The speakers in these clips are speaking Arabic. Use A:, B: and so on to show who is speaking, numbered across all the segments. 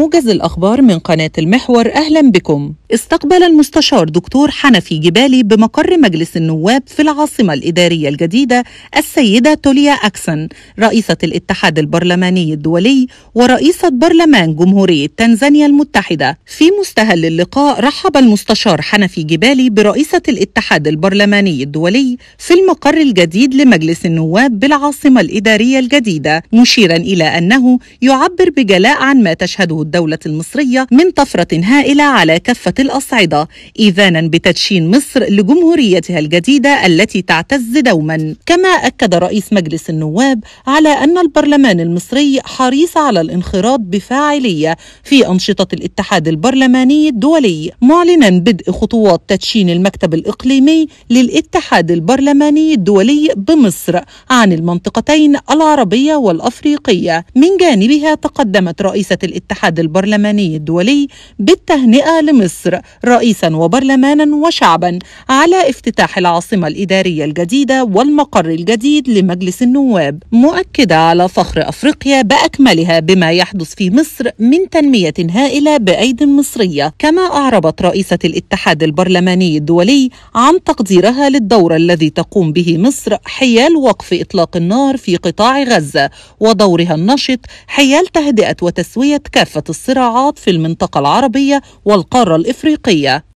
A: موجز الأخبار من قناة المحور أهلا بكم استقبل المستشار دكتور حنفي جبالي بمقر مجلس النواب في العاصمة الإدارية الجديدة السيدة توليا أكسن رئيسة الاتحاد البرلماني الدولي ورئيسة برلمان جمهورية تنزانيا المتحدة في مستهل اللقاء رحب المستشار حنفي جبالي برئيسة الاتحاد البرلماني الدولي في المقر الجديد لمجلس النواب بالعاصمة الإدارية الجديدة مشيرا إلى أنه يعبر بجلاء عن ما تشهده الدولة المصرية من طفرة هائلة على كافة الأصعدة إذانا بتدشين مصر لجمهوريتها الجديدة التي تعتز دوما كما أكد رئيس مجلس النواب على أن البرلمان المصري حريص على الانخراط بفاعلية في أنشطة الاتحاد البرلماني الدولي معلنا بدء خطوات تدشين المكتب الإقليمي للاتحاد البرلماني الدولي بمصر عن المنطقتين العربية والأفريقية من جانبها تقدمت رئيسة الاتحاد البرلماني الدولي بالتهنئة لمصر رئيسا وبرلمانا وشعبا على افتتاح العاصمة الإدارية الجديدة والمقر الجديد لمجلس النواب مؤكدة على فخر أفريقيا بأكملها بما يحدث في مصر من تنمية هائلة بأيد مصرية كما أعربت رئيسة الاتحاد البرلماني الدولي عن تقديرها للدور الذي تقوم به مصر حيال وقف إطلاق النار في قطاع غزة ودورها النشط حيال تهدئة وتسوية كافة الصراعات في المنطقة العربية والقارة الإفريقية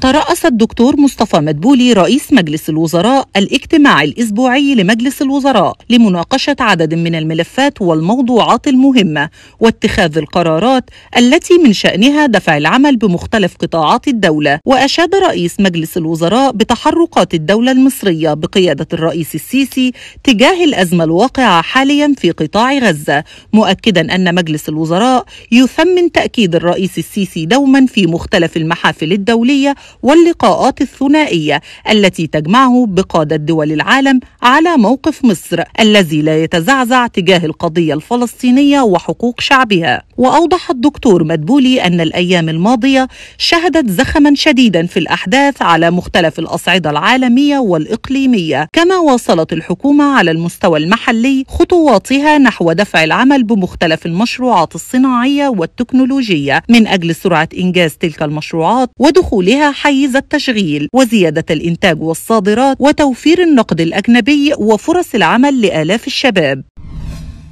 A: ترأس الدكتور مصطفى مدبولي رئيس مجلس الوزراء الاجتماع الأسبوعي لمجلس الوزراء لمناقشة عدد من الملفات والموضوعات المهمة واتخاذ القرارات التي من شأنها دفع العمل بمختلف قطاعات الدولة وأشاد رئيس مجلس الوزراء بتحركات الدولة المصرية بقيادة الرئيس السيسي تجاه الأزمة الواقعة حاليا في قطاع غزة مؤكدا أن مجلس الوزراء يثمن تأكيد الرئيس السيسي دوما في مختلف المحافل الدولية واللقاءات الثنائية التي تجمعه بقادة دول العالم على موقف مصر الذي لا يتزعزع تجاه القضية الفلسطينية وحقوق شعبها وأوضح الدكتور مدبولي أن الأيام الماضية شهدت زخما شديدا في الأحداث على مختلف الأصعدة العالمية والإقليمية كما واصلت الحكومة على المستوى المحلي خطواتها نحو دفع العمل بمختلف المشروعات الصناعية والتكنولوجية من أجل سرعة إنجاز تلك المشروعات ودخولها حيز التشغيل وزيادة الإنتاج والصادرات وتوفير النقد الأجنبي وفرص العمل لآلاف الشباب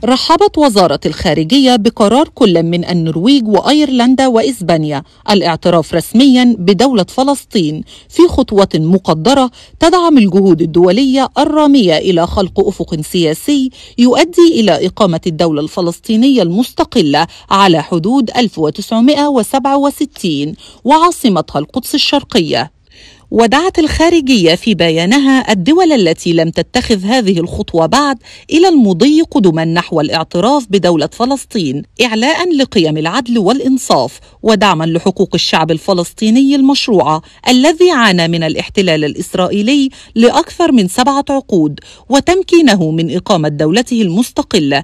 A: رحبت وزارة الخارجية بقرار كل من النرويج وأيرلندا وإسبانيا الاعتراف رسميا بدولة فلسطين في خطوة مقدرة تدعم الجهود الدولية الرامية إلى خلق أفق سياسي يؤدي إلى إقامة الدولة الفلسطينية المستقلة على حدود 1967 وعاصمتها القدس الشرقية ودعت الخارجية في بيانها الدول التي لم تتخذ هذه الخطوة بعد إلى المضي قدما نحو الاعتراف بدولة فلسطين إعلاء لقيم العدل والإنصاف ودعما لحقوق الشعب الفلسطيني المشروعة الذي عانى من الاحتلال الإسرائيلي لأكثر من سبعة عقود وتمكينه من إقامة دولته المستقلة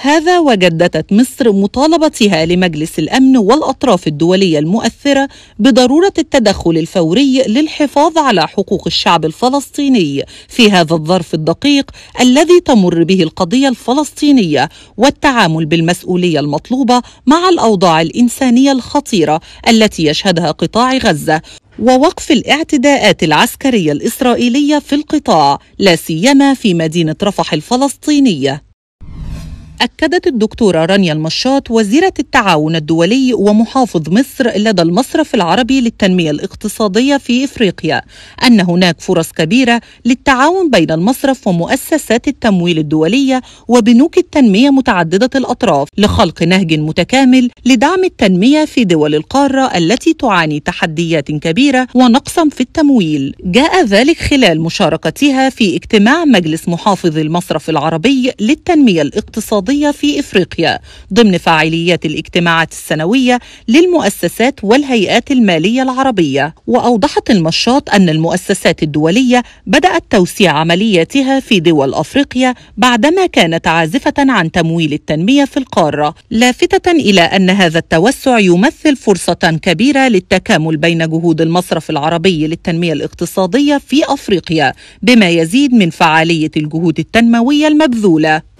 A: هذا وجددت مصر مطالبتها لمجلس الامن والاطراف الدوليه المؤثره بضروره التدخل الفوري للحفاظ على حقوق الشعب الفلسطيني في هذا الظرف الدقيق الذي تمر به القضيه الفلسطينيه والتعامل بالمسؤوليه المطلوبه مع الاوضاع الانسانيه الخطيره التي يشهدها قطاع غزه ووقف الاعتداءات العسكريه الاسرائيليه في القطاع لا سيما في مدينه رفح الفلسطينيه أكدت الدكتورة رانيا المشاط وزيرة التعاون الدولي ومحافظ مصر لدى المصرف العربي للتنمية الاقتصادية في إفريقيا أن هناك فرص كبيرة للتعاون بين المصرف ومؤسسات التمويل الدولية وبنوك التنمية متعددة الأطراف لخلق نهج متكامل لدعم التنمية في دول القارة التي تعاني تحديات كبيرة ونقصا في التمويل جاء ذلك خلال مشاركتها في اجتماع مجلس محافظ المصرف العربي للتنمية الاقتصادية الاقتصادية في إفريقيا ضمن فعاليات الاجتماعات السنوية للمؤسسات والهيئات المالية العربية وأوضحت المشاط أن المؤسسات الدولية بدأت توسيع عملياتها في دول أفريقيا بعدما كانت عازفة عن تمويل التنمية في القارة لافتة إلى أن هذا التوسع يمثل فرصة كبيرة للتكامل بين جهود المصرف العربي للتنمية الاقتصادية في أفريقيا بما يزيد من فعالية الجهود التنموية المبذولة